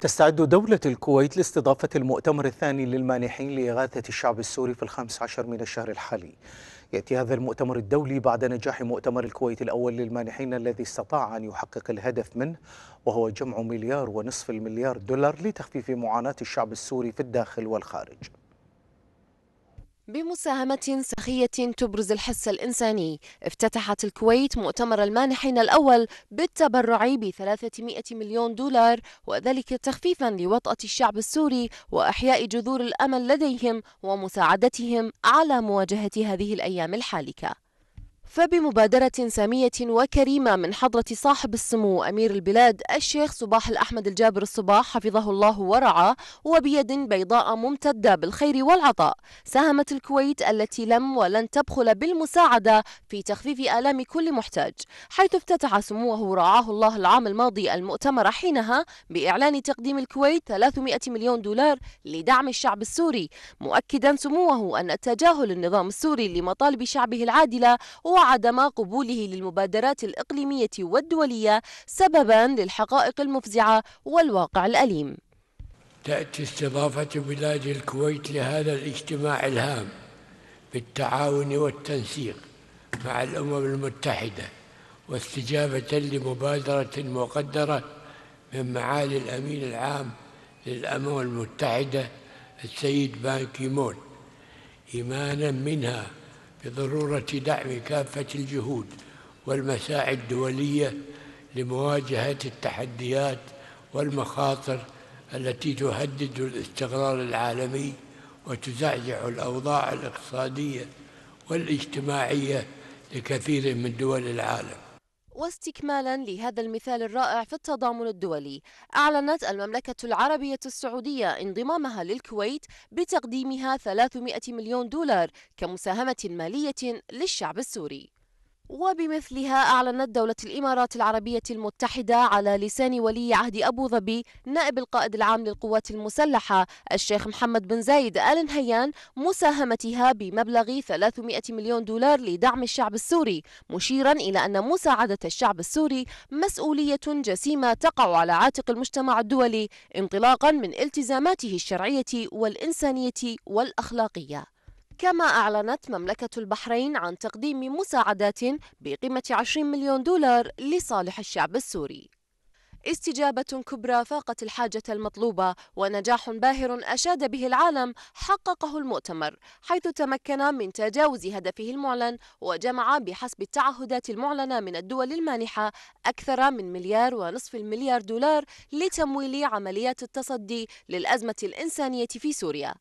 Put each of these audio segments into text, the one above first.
تستعد دولة الكويت لاستضافة المؤتمر الثاني للمانحين لإغاثة الشعب السوري في الخامس عشر من الشهر الحالي يأتي هذا المؤتمر الدولي بعد نجاح مؤتمر الكويت الأول للمانحين الذي استطاع أن يحقق الهدف منه وهو جمع مليار ونصف المليار دولار لتخفيف معاناة الشعب السوري في الداخل والخارج بمساهمة سخية تبرز الحس الإنساني افتتحت الكويت مؤتمر المانحين الأول بالتبرع ب 300 مليون دولار وذلك تخفيفا لوطأة الشعب السوري وأحياء جذور الأمل لديهم ومساعدتهم على مواجهة هذه الأيام الحالكة فبمبادرة سامية وكريمة من حضرة صاحب السمو أمير البلاد الشيخ صباح الأحمد الجابر الصباح حفظه الله ورعاه وبيد بيضاء ممتدة بالخير والعطاء ساهمت الكويت التي لم ولن تبخل بالمساعدة في تخفيف آلام كل محتاج حيث افتتح سموه رعاه الله العام الماضي المؤتمر حينها بإعلان تقديم الكويت 300 مليون دولار لدعم الشعب السوري مؤكدا سموه أن التجاهل النظام السوري لمطالب شعبه العادلة وعدم قبوله للمبادرات الإقليمية والدولية سببا للحقائق المفزعة والواقع الأليم تأتي استضافة بلاد الكويت لهذا الاجتماع الهام بالتعاون والتنسيق مع الأمم المتحدة واستجابة لمبادرة مقدرة من معالي الأمين العام للأمم المتحدة السيد بان كيمون إيمانا منها بضروره دعم كافه الجهود والمساعي الدوليه لمواجهه التحديات والمخاطر التي تهدد الاستقرار العالمي وتزعزع الاوضاع الاقتصاديه والاجتماعيه لكثير من دول العالم واستكمالا لهذا المثال الرائع في التضامن الدولي أعلنت المملكة العربية السعودية انضمامها للكويت بتقديمها 300 مليون دولار كمساهمة مالية للشعب السوري وبمثلها أعلنت دولة الإمارات العربية المتحدة على لسان ولي عهد أبو ظبي نائب القائد العام للقوات المسلحة الشيخ محمد بن زايد آل نهيان مساهمتها بمبلغ 300 مليون دولار لدعم الشعب السوري مشيرا إلى أن مساعدة الشعب السوري مسؤولية جسيمة تقع على عاتق المجتمع الدولي انطلاقا من التزاماته الشرعية والإنسانية والأخلاقية كما أعلنت مملكة البحرين عن تقديم مساعدات بقيمة 20 مليون دولار لصالح الشعب السوري استجابة كبرى فاقت الحاجة المطلوبة ونجاح باهر أشاد به العالم حققه المؤتمر حيث تمكن من تجاوز هدفه المعلن وجمع بحسب التعهدات المعلنة من الدول المانحة أكثر من مليار ونصف المليار دولار لتمويل عمليات التصدي للأزمة الإنسانية في سوريا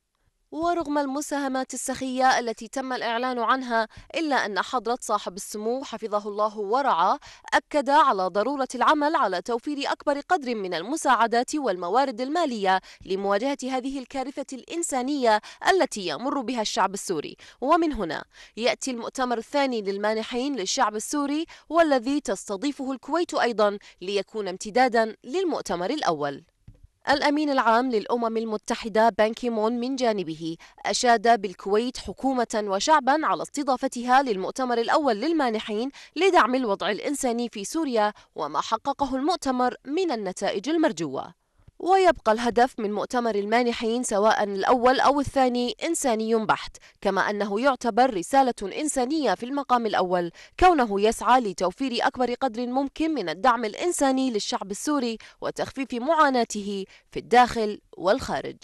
ورغم المساهمات السخية التي تم الإعلان عنها إلا أن حضرة صاحب السمو حفظه الله ورعاه أكد على ضرورة العمل على توفير أكبر قدر من المساعدات والموارد المالية لمواجهة هذه الكارثة الإنسانية التي يمر بها الشعب السوري ومن هنا يأتي المؤتمر الثاني للمانحين للشعب السوري والذي تستضيفه الكويت أيضا ليكون امتدادا للمؤتمر الأول الأمين العام للأمم المتحدة مون من جانبه أشاد بالكويت حكومة وشعبا على استضافتها للمؤتمر الأول للمانحين لدعم الوضع الإنساني في سوريا وما حققه المؤتمر من النتائج المرجوة ويبقى الهدف من مؤتمر المانحين سواء الأول أو الثاني إنساني بحت كما أنه يعتبر رسالة إنسانية في المقام الأول كونه يسعى لتوفير أكبر قدر ممكن من الدعم الإنساني للشعب السوري وتخفيف معاناته في الداخل والخارج